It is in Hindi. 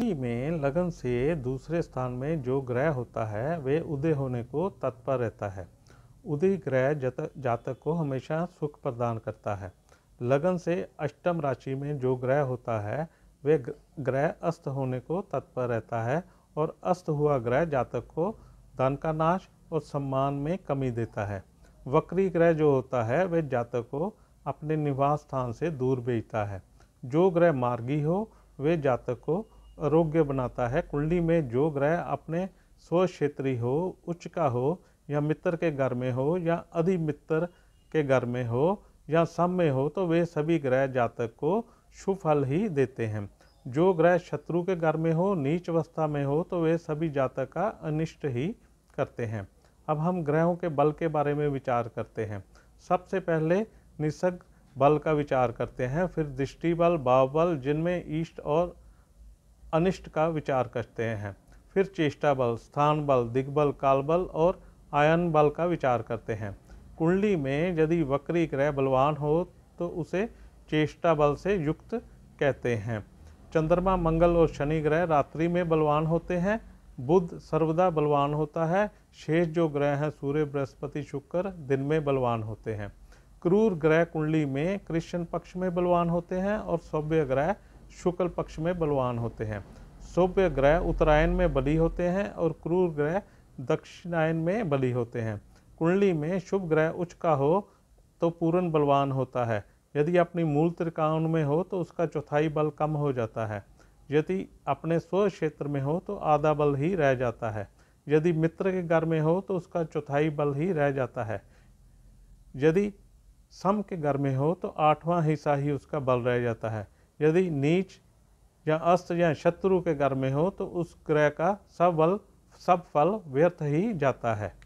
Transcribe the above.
में लगन से दूसरे स्थान में जो ग्रह होता है वे उदय होने को तत्पर रहता है उदय ग्रह जातक को हमेशा सुख प्रदान करता है लगन से अष्टम राशि में जो ग्रह होता है वे ग्रह अस्त होने को तत्पर रहता है और अस्त हुआ ग्रह जातक को धन का नाश और सम्मान में कमी देता है वक्री ग्रह जो होता है वह जातक को अपने निवास स्थान से दूर भेजता है जो ग्रह मार्गी हो वे जातक को आरोग्य बनाता है कुंडली में जो ग्रह अपने स्वक्षेत्री हो उच्च का हो या मित्र के घर में हो या अधि मित्र के घर में हो या सम में हो तो वे सभी ग्रह जातक को सुफल ही देते हैं जो ग्रह शत्रु के घर में हो नीच अवस्था में हो तो वे सभी जातक का अनिष्ट ही करते हैं अब हम ग्रहों के बल के बारे में विचार करते हैं सबसे पहले निसर्ग बल का विचार करते हैं फिर दृष्टि बल भाव बल जिनमें ईष्ट और अनिष्ट का विचार करते हैं फिर चेष्टा बल स्थान बल दिग्बल कालबल और आयन बल का विचार करते हैं कुंडली में यदि वक्री ग्रह बलवान हो तो उसे चेष्टा बल से युक्त कहते हैं चंद्रमा मंगल और शनि ग्रह रात्रि में बलवान होते हैं बुध सर्वदा बलवान होता है शेष जो ग्रह हैं सूर्य बृहस्पति शुक्र दिन में बलवान होते हैं क्रूर ग्रह कुंडली में कृष्ण पक्ष में बलवान होते हैं और सौभ्य ग्रह शुक्ल पक्ष में बलवान होते हैं सौभ्य ग्रह उत्तरायण में बली होते हैं और क्रूर ग्रह दक्षिणायन में बली होते हैं कुंडली में शुभ ग्रह उच्च का हो तो पूर्ण बलवान होता है यदि अपनी मूल त्रिकाउन में हो तो उसका चौथाई बल कम हो जाता है यदि अपने स्व क्षेत्र में हो तो आधा बल ही रह जाता है यदि मित्र के घर में हो तो उसका चौथाई बल ही रह जाता है यदि सम के घर में हो तो आठवां हिस्सा ही उसका बल रह जाता है यदि नीच या अस्त या शत्रु के घर में हो तो उस ग्रह का सब बल सब फल व्यर्थ ही जाता है